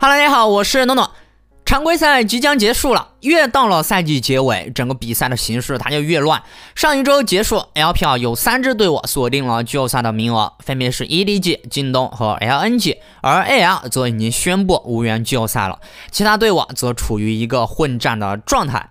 Hello，大家好，我是诺诺。常规赛即将结束了，越到了赛季结尾，整个比赛的形势它就越乱。上一周结束，L p l 有三支队伍锁定了季后赛的名额，分别是 EDG、京东和 LNG，而 AL 则已经宣布无缘季后赛了。其他队伍则处于一个混战的状态。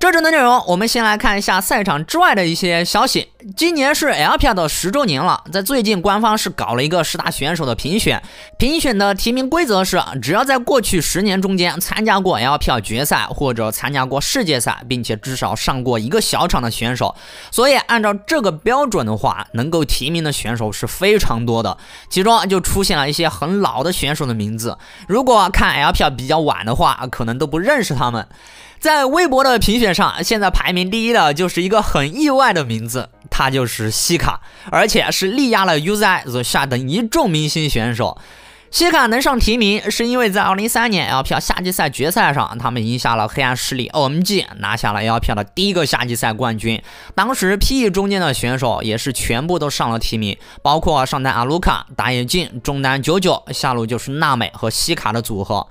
这周的内容，我们先来看一下赛场之外的一些消息。今年是 LPL 的十周年了，在最近官方是搞了一个十大选手的评选。评选的提名规则是，只要在过去十年中间参加过 LPL 决赛或者参加过世界赛，并且至少上过一个小场的选手。所以按照这个标准的话，能够提名的选手是非常多的。其中就出现了一些很老的选手的名字。如果看 LPL 比较晚的话，可能都不认识他们。在微博的评选上，现在排名第一的就是一个很意外的名字，他就是西卡，而且是力压了 Uzi 所下的一众明星选手。西卡能上提名，是因为在2 0 1 3年 LPL 夏季赛决赛上，他们赢下了黑暗势力 OMG，拿下了 LPL 的第一个夏季赛冠军。当时 PE 中间的选手也是全部都上了提名，包括上单阿卢卡、打野镜、中单九九、下路就是娜美和西卡的组合。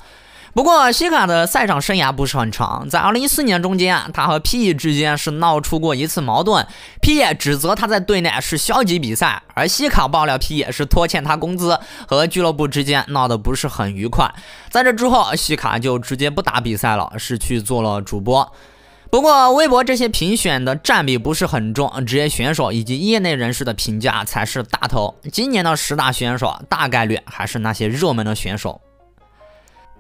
不过，西卡的赛场生涯不是很长。在二零一四年中间，他和 P.E 之间是闹出过一次矛盾。P.E 指责他在队内是消极比赛，而西卡爆料 P.E 是拖欠他工资，和俱乐部之间闹得不是很愉快。在这之后，西卡就直接不打比赛了，是去做了主播。不过，微博这些评选的占比不是很重，职业选手以及业内人士的评价才是大头。今年的十大选手大概率还是那些热门的选手。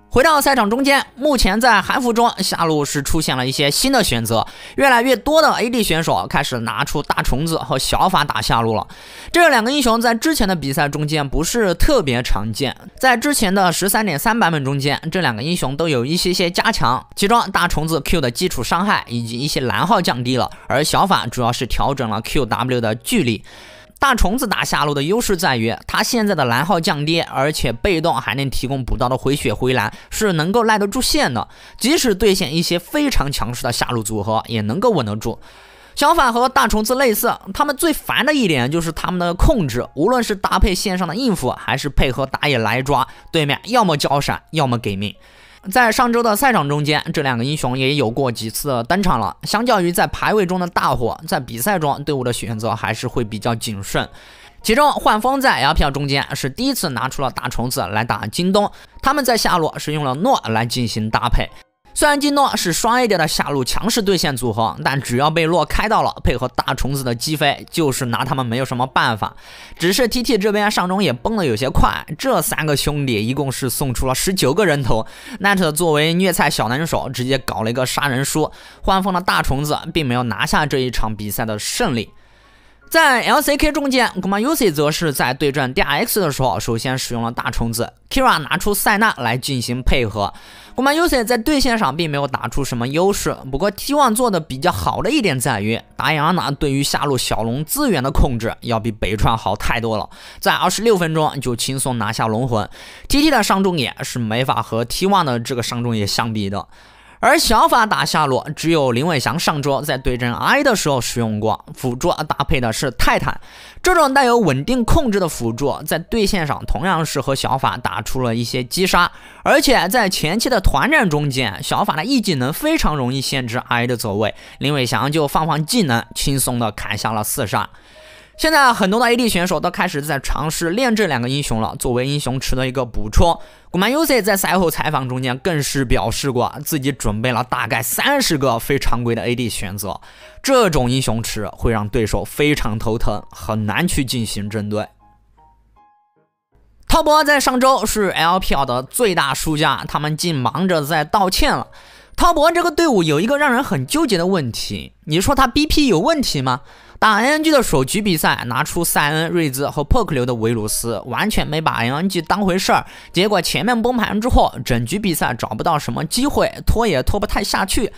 回到赛场中间，目前在韩服中下路是出现了一些新的选择，越来越多的 AD 选手开始拿出大虫子和小法打下路了。这两个英雄在之前的比赛中间不是特别常见，在之前的十三点三版本中间，这两个英雄都有一些些加强，其中大虫子 Q 的基础伤害以及一些蓝耗降低了，而小法主要是调整了 QW 的距离。大虫子打下路的优势在于，他现在的蓝耗降低，而且被动还能提供补刀的回血回蓝，是能够耐得住线的。即使对线一些非常强势的下路组合，也能够稳得住。相反，和大虫子类似，他们最烦的一点就是他们的控制，无论是搭配线上的应付，还是配合打野来抓对面，要么交闪，要么给命。在上周的赛场中间，这两个英雄也有过几次登场了。相较于在排位中的大火，在比赛中队伍的选择还是会比较谨慎。其中，幻锋在 LPL 中间是第一次拿出了大虫子来打京东，他们在下路是用了诺来进行搭配。虽然金诺是双 A 点的下路强势对线组合，但只要被洛开到了，配合大虫子的击飞，就是拿他们没有什么办法。只是 TT 这边上中也崩的有些快，这三个兄弟一共是送出了十九个人头。n e t 作为虐菜小能手，直接搞了一个杀人书，换风的大虫子并没有拿下这一场比赛的胜利。在 LCK 中间，我们 u c i 则是在对战 DRX 的时候，首先使用了大虫子，Kira 拿出塞纳来进行配合。我们 u c i 在对线上并没有打出什么优势，不过 T1 做的比较好的一点在于，达亚娜对于下路小龙资源的控制要比北川好太多了，在二十六分钟就轻松拿下龙魂。TT 的上中野是没法和 T1 的这个上中野相比的。而小法打下路，只有林伟翔上桌，在对阵 I 的时候使用过辅助，搭配的是泰坦，这种带有稳定控制的辅助，在对线上同样是和小法打出了一些击杀，而且在前期的团战中间，小法的 E 技能非常容易限制 I 的走位，林伟翔就放放技能，轻松的砍下了四杀。现在很多的 AD 选手都开始在尝试练这两个英雄了，作为英雄池的一个补充。古曼 u z 在赛后采访中间更是表示过，自己准备了大概三十个非常规的 AD 选择。这种英雄池会让对手非常头疼，很难去进行针对。滔博在上周是 LPL 的最大输家，他们竟忙着在道歉了。滔博这个队伍有一个让人很纠结的问题，你说他 BP 有问题吗？打 NNG 的首局比赛，拿出塞恩、瑞兹和 poke 流的维鲁斯，完全没把 NNG 当回事儿，结果前面崩盘之后，整局比赛找不到什么机会，拖也拖不太下去。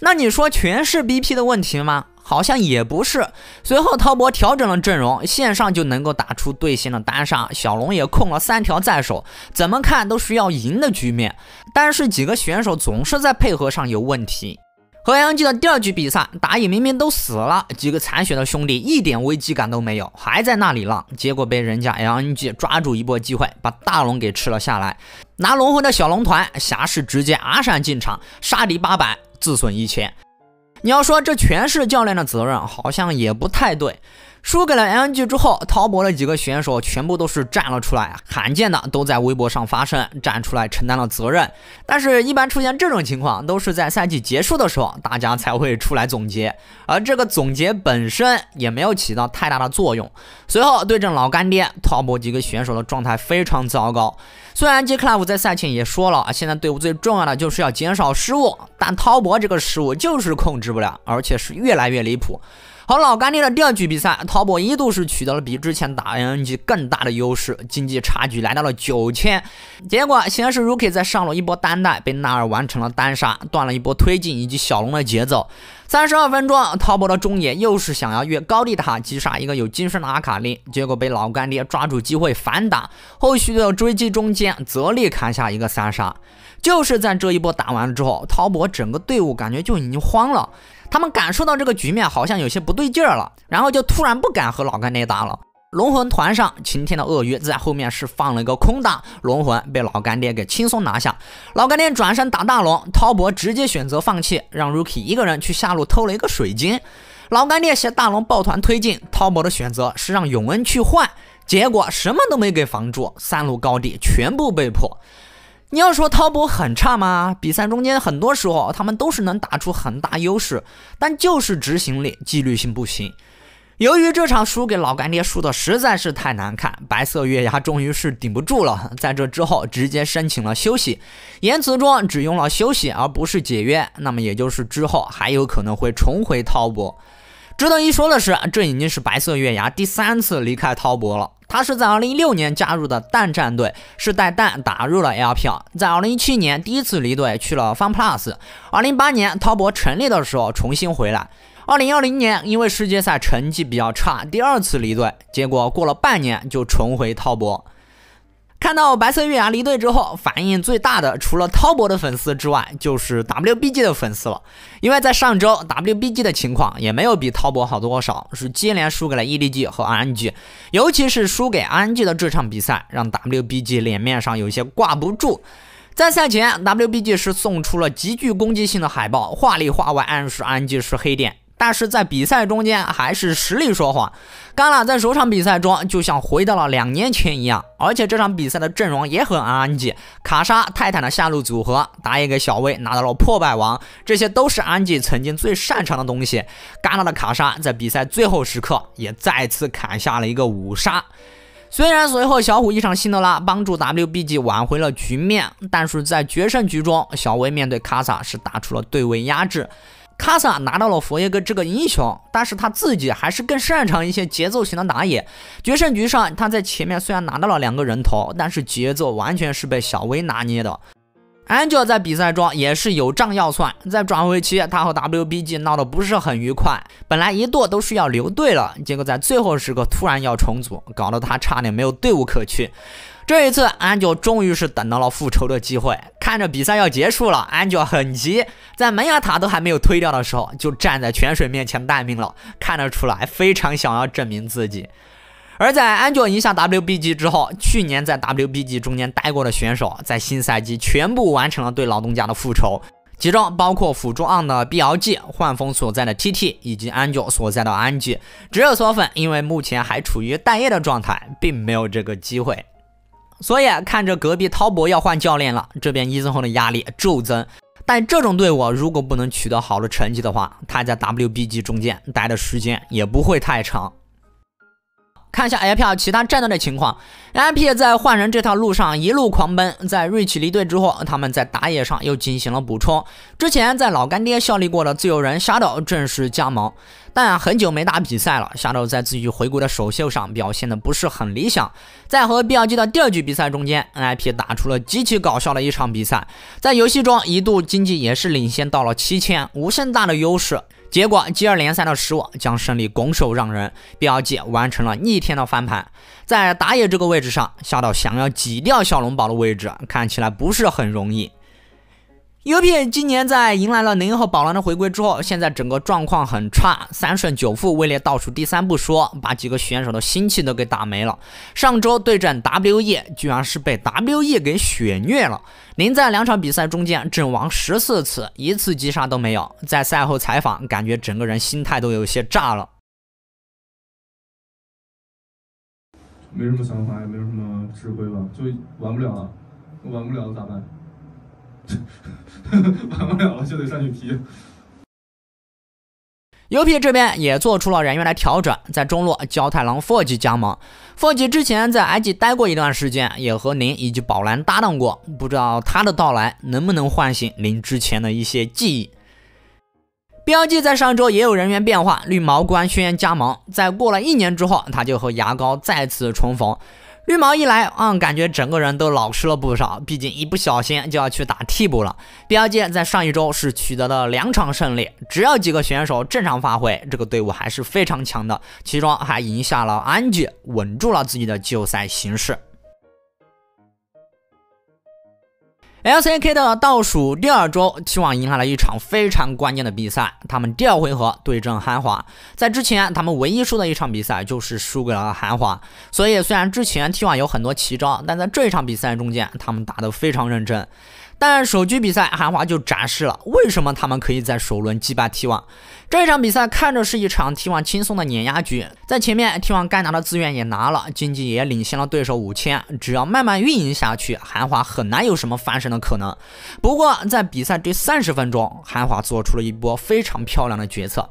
那你说全是 BP 的问题吗？好像也不是。随后滔博调整了阵容，线上就能够打出对线的单杀，小龙也控了三条在手，怎么看都是要赢的局面。但是几个选手总是在配合上有问题。LNG 的第二局比赛，打野明明都死了，几个残血的兄弟一点危机感都没有，还在那里浪，结果被人家 LNG 抓住一波机会，把大龙给吃了下来，拿龙魂的小龙团，侠士直接阿闪进场杀敌八百。自损一千，你要说这全是教练的责任，好像也不太对。输给了 LNG 之后，滔博的几个选手全部都是站了出来，罕见的都在微博上发声，站出来承担了责任。但是，一般出现这种情况都是在赛季结束的时候，大家才会出来总结，而这个总结本身也没有起到太大的作用。随后对阵老干爹，滔博几个选手的状态非常糟糕。虽然杰克 u b 在赛前也说了，现在队伍最重要的就是要减少失误，但滔博这个失误就是控制不了，而且是越来越离谱。和老干爹的第二局比赛，淘博一度是取得了比之前打 NNG 更大的优势，经济差距来到了九千。结果先是 Rookie 在上路一波单带，被纳尔完成了单杀，断了一波推进以及小龙的节奏。三十二分钟，淘博的中野又是想要越高地塔击杀一个有金身的阿卡丽，结果被老干爹抓住机会反打，后续的追击中间泽丽砍下一个三杀。就是在这一波打完了之后，淘博整个队伍感觉就已经慌了。他们感受到这个局面好像有些不对劲儿了，然后就突然不敢和老干爹打了。龙魂团上，晴天的鳄鱼在后面是放了一个空大，龙魂被老干爹给轻松拿下。老干爹转身打大龙，滔博直接选择放弃，让 Rookie 一个人去下路偷了一个水晶。老干爹携大龙抱团推进，滔博的选择是让永恩去换，结果什么都没给防住，三路高地全部被破。你要说滔博很差吗？比赛中间很多时候他们都是能打出很大优势，但就是执行力、纪律性不行。由于这场输给老干爹输的实在是太难看，白色月牙终于是顶不住了，在这之后直接申请了休息。言辞中只用了休息而不是解约，那么也就是之后还有可能会重回滔博。值得一说的是，这已经是白色月牙第三次离开滔博了。他是在2016年加入的蛋战队，是带蛋打入了 LPL，在2017年第一次离队去了 FunPlus，2018 年滔博成立的时候重新回来，2020年因为世界赛成绩比较差，第二次离队，结果过了半年就重回滔博。看到白色月牙离队之后，反应最大的除了滔博的粉丝之外，就是 WBG 的粉丝了。因为在上周 WBG 的情况也没有比滔博好多少，是接连输给了 EDG 和 r n g 尤其是输给 r n g 的这场比赛，让 WBG 脸面上有些挂不住。在赛前，WBG 是送出了极具攻击性的海报，话里话外暗示 r n g 是黑店。但是在比赛中间，还是实力说话。甘娜在首场比赛中就像回到了两年前一样，而且这场比赛的阵容也很安吉卡莎、泰坦的下路组合，打野给小威拿到了破败王，这些都是安吉曾经最擅长的东西。甘娜的卡莎在比赛最后时刻也再次砍下了一个五杀。虽然随后小虎一场辛德拉帮助 WBG 挽回了局面，但是在决胜局中，小威面对卡萨是打出了对位压制。卡萨拿到了佛耶戈这个英雄，但是他自己还是更擅长一些节奏型的打野。决胜局上，他在前面虽然拿到了两个人头，但是节奏完全是被小薇拿捏的。Angel 在比赛中也是有账要算，在转会期他和 WBG 闹得不是很愉快，本来一度都是要留队了，结果在最后时刻突然要重组，搞得他差点没有队伍可去。这一次，安久终于是等到了复仇的机会。看着比赛要结束了，安久很急，在门牙塔都还没有推掉的时候，就站在泉水面前待命了。看得出来，非常想要证明自己。而在安久赢下 WBG 之后，去年在 WBG 中间待过的选手，在新赛季全部完成了对老东家的复仇，其中包括辅助 on 的 BLG、幻锋所在的 TT 以及安久所在的 r n g 只有索粉因为目前还处于待业的状态，并没有这个机会。所以看着隔壁滔博要换教练了，这边一森红的压力骤增。但这种队伍如果不能取得好的成绩的话，他在 WBG 中间待的时间也不会太长。看一下 LPL 其他战队的情况，NIP 在换人这条路上一路狂奔，在瑞奇离队之后，他们在打野上又进行了补充。之前在老干爹效力过的自由人 o 斗正式加盟，但很久没打比赛了。o 斗在自己回归的首秀上表现的不是很理想，在和 b l g 的第二局比赛中间，NIP 打出了极其搞笑的一场比赛，在游戏中一度经济也是领先到了七千，无限大的优势。结果接二连三的失误将胜利拱手让人，标记完成了逆天的翻盘。在打野这个位置上，下到想要挤掉小龙宝的位置，看起来不是很容易。u p 今年在迎来了零号宝蓝的回归之后，现在整个状况很差，三胜九负位列倒数第三不说，把几个选手的心气都给打没了。上周对战 WE，居然是被 WE 给血虐了。零在两场比赛中间阵亡十四次，一次击杀都没有。在赛后采访，感觉整个人心态都有些炸了。没什么想法，也没什么智慧吧，就玩不了了，玩不了了咋办？玩不了了，就得上去踢。U P 这边也做出了人员的调整，在中路焦太郎佛吉加盟。佛吉之前在埃及待过一段时间，也和您以及宝蓝搭档过，不知道他的到来能不能唤醒您之前的一些记忆。标记在上周也有人员变化，绿毛官宣加盟。在过了一年之后，他就和牙膏再次重逢。绿毛一来，嗯，感觉整个人都老实了不少。毕竟一不小心就要去打替补了。标姐在上一周是取得了两场胜利，只要几个选手正常发挥，这个队伍还是非常强的。其中还赢下了安吉，稳住了自己的季后赛形势。LCK 的倒数第二周 t one 迎来了一场非常关键的比赛。他们第二回合对阵韩华，在之前他们唯一输的一场比赛就是输给了韩华。所以虽然之前 t one 有很多奇招，但在这一场比赛中间，他们打得非常认真。但首局比赛，韩华就展示了为什么他们可以在首轮击败 T1。这一场比赛看着是一场 T1 轻松的碾压局，在前面 T1 该拿的资源也拿了，经济也领先了对手五千，只要慢慢运营下去，韩华很难有什么翻身的可能。不过在比赛第三十分钟，韩华做出了一波非常漂亮的决策。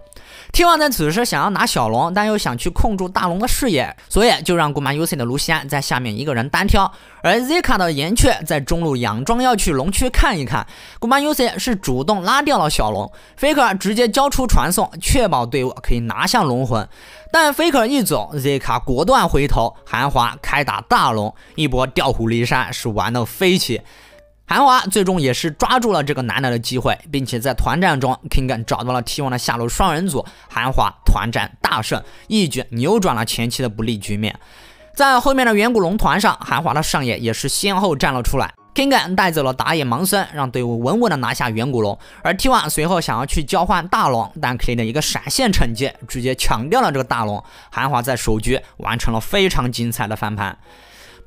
T1 在此时想要拿小龙，但又想去控住大龙的视野，所以就让购满 Uzi 的卢锡安在下面一个人单挑，而 Zka 的岩雀在中路佯装要去龙。去看一看，古曼 u c i 是主动拉掉了小龙，Faker 直接交出传送，确保队伍可以拿下龙魂。但 Faker 一走，Zka 果断回头，韩华开打大龙，一波调虎离山是玩的飞起。韩华最终也是抓住了这个难得的机会，并且在团战中 King 找到了 T 1的下路双人组，韩华团战大胜，一举扭转了前期的不利局面。在后面的远古龙团上，韩华的上野也是先后站了出来。k i g e 带走了打野盲僧，让队伍稳稳的拿下远古龙。而 T1 随后想要去交换大龙，但 k e n 一个闪现惩戒，直接抢掉了这个大龙。韩华在首局完成了非常精彩的翻盘。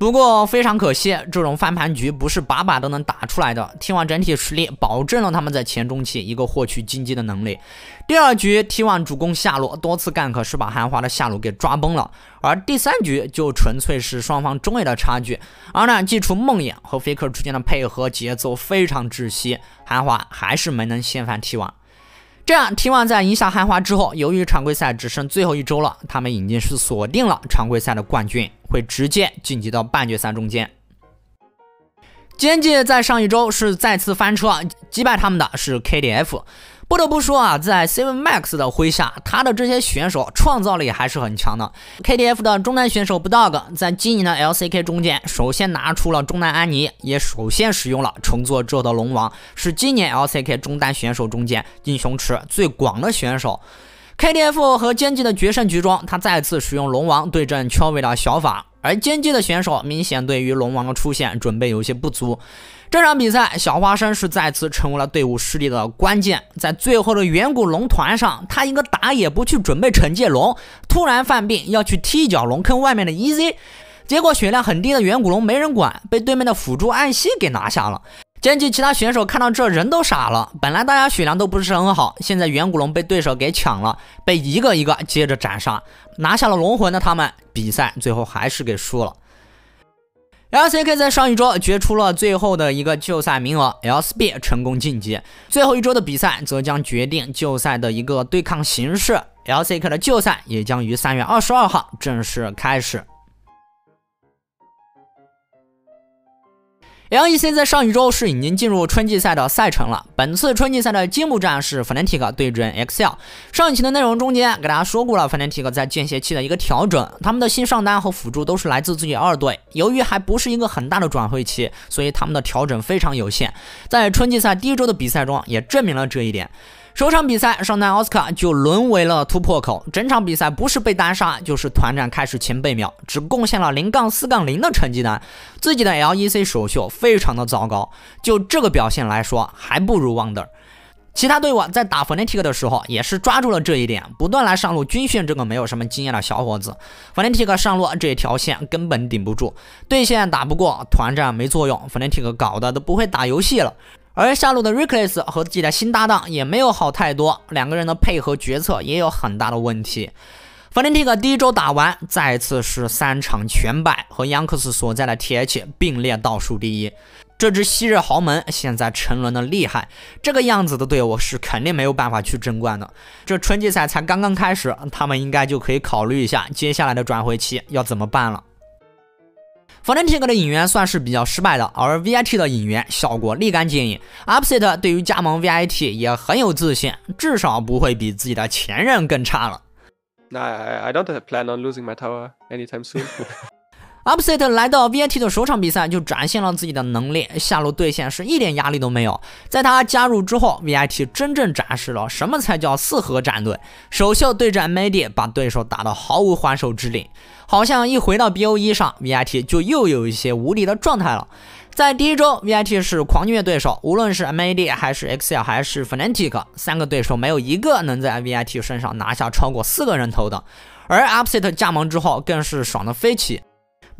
不过非常可惜，这种翻盘局不是把把都能打出来的。T1 整体实力保证了他们在前中期一个获取经济的能力。第二局 T1 主攻下路，多次干 k 是把韩华的下路给抓崩了。而第三局就纯粹是双方中野的差距，而呢祭出梦魇和 faker 之间的配合节奏非常窒息，韩华还是没能掀翻 T1。这样，T1 在赢下韩华之后，由于常规赛只剩最后一周了，他们已经是锁定了常规赛的冠军，会直接晋级到半决赛中间。GEN 在上一周是再次翻车，击败他们的是 KDF。不得不说啊，在 Seven Max 的麾下，他的这些选手创造力还是很强的。KDF 的中单选手 Bug 在今年的 LCK 中间，首先拿出了中单安妮，也首先使用了乘坐后的龙王，是今年 LCK 中单选手中间英雄池最广的选手。KDF 和剑 g 的决胜局中，他再次使用龙王对阵 c h Chovy 的小法。而经济的选手明显对于龙王的出现准备有些不足。这场比赛，小花生是再次成为了队伍失利的关键。在最后的远古龙团上，他一个打野不去准备惩戒龙，突然犯病要去踢脚龙坑外面的 EZ，结果血量很低的远古龙没人管，被对面的辅助暗希给拿下了。剑姬其他选手看到这人都傻了。本来大家血量都不是很好，现在远古龙被对手给抢了，被一个一个接着斩杀，拿下了龙魂的他们，比赛最后还是给输了。LCK 在上一周决出了最后的一个就赛名额 l p b 成功晋级。最后一周的比赛则将决定就赛的一个对抗形式。LCK 的就赛也将于三月二十二号正式开始。L E C 在上一周是已经进入春季赛的赛程了。本次春季赛的揭幕战是 Fnatic 对 e X L。上一期的内容中间给大家说过了，Fnatic 在间歇期的一个调整，他们的新上单和辅助都是来自自己二队。由于还不是一个很大的转会期，所以他们的调整非常有限。在春季赛第一周的比赛中也证明了这一点。首场比赛，上单奥斯卡就沦为了突破口。整场比赛不是被单杀，就是团战开始前被秒，只贡献了零杠四杠零的成绩单。自己的 LEC 首秀非常的糟糕，就这个表现来说，还不如 w o n d e r 其他队伍在打 Fnatic 的时候，也是抓住了这一点，不断来上路军训这个没有什么经验的小伙子。Fnatic 上路这条线根本顶不住，对线打不过，团战没作用，Fnatic 搞的都不会打游戏了。而下路的 r e c k l e s 和自己的新搭档也没有好太多，两个人的配合决策也有很大的问题。Fnatic 第一周打完，再一次是三场全败，和 Yanks 所在的 TH 并列倒数第一。这支昔日豪门现在沉沦的厉害，这个样子的队伍是肯定没有办法去争冠的。这春季赛才刚刚开始，他们应该就可以考虑一下接下来的转会期要怎么办了。f 正这 t i 的引援算是比较失败的，而 VIT 的引援效果立竿见影。u p s e t 对于加盟 VIT 也很有自信，至少不会比自己的前任更差了。Upset 来到 VIT 的首场比赛就展现了自己的能力，下路对线是一点压力都没有。在他加入之后，VIT 真正展示了什么才叫四核战队。首秀对战 MAD，把对手打得毫无还手之力，好像一回到 BOE 上，VIT 就又有一些无敌的状态了。在第一周，VIT 是狂虐对手，无论是 MAD 还是 x l 还是 Fnatic，三个对手没有一个能在 VIT 身上拿下超过四个人头的。而 Upset 加盟之后，更是爽得飞起。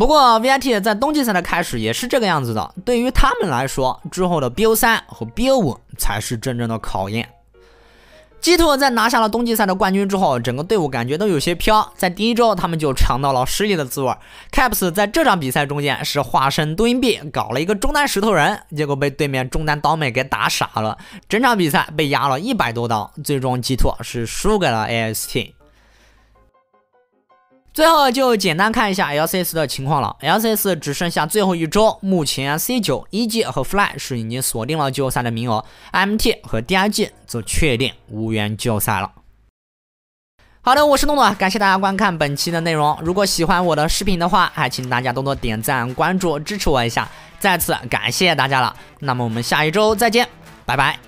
不过，VIT 在冬季赛的开始也是这个样子的。对于他们来说，之后的 BO3 和 BO5 才是真正的考验。G2 在拿下了冬季赛的冠军之后，整个队伍感觉都有些飘。在第一周，他们就尝到了失意的滋味。Caps 在这场比赛中间是化身毒硬币，搞了一个中单石头人，结果被对面中单刀妹给打傻了。整场比赛被压了一百多刀，最终 G2 是输给了 AST。最后就简单看一下 L C S 的情况了。L C S 只剩下最后一周，目前 C 九、E G 和 Fly 是已经锁定了季后赛的名额，M T 和 D I G 则确定无缘季后赛了。好的，我是诺诺，感谢大家观看本期的内容。如果喜欢我的视频的话，还请大家多多点赞、关注、支持我一下，再次感谢大家了。那么我们下一周再见，拜拜。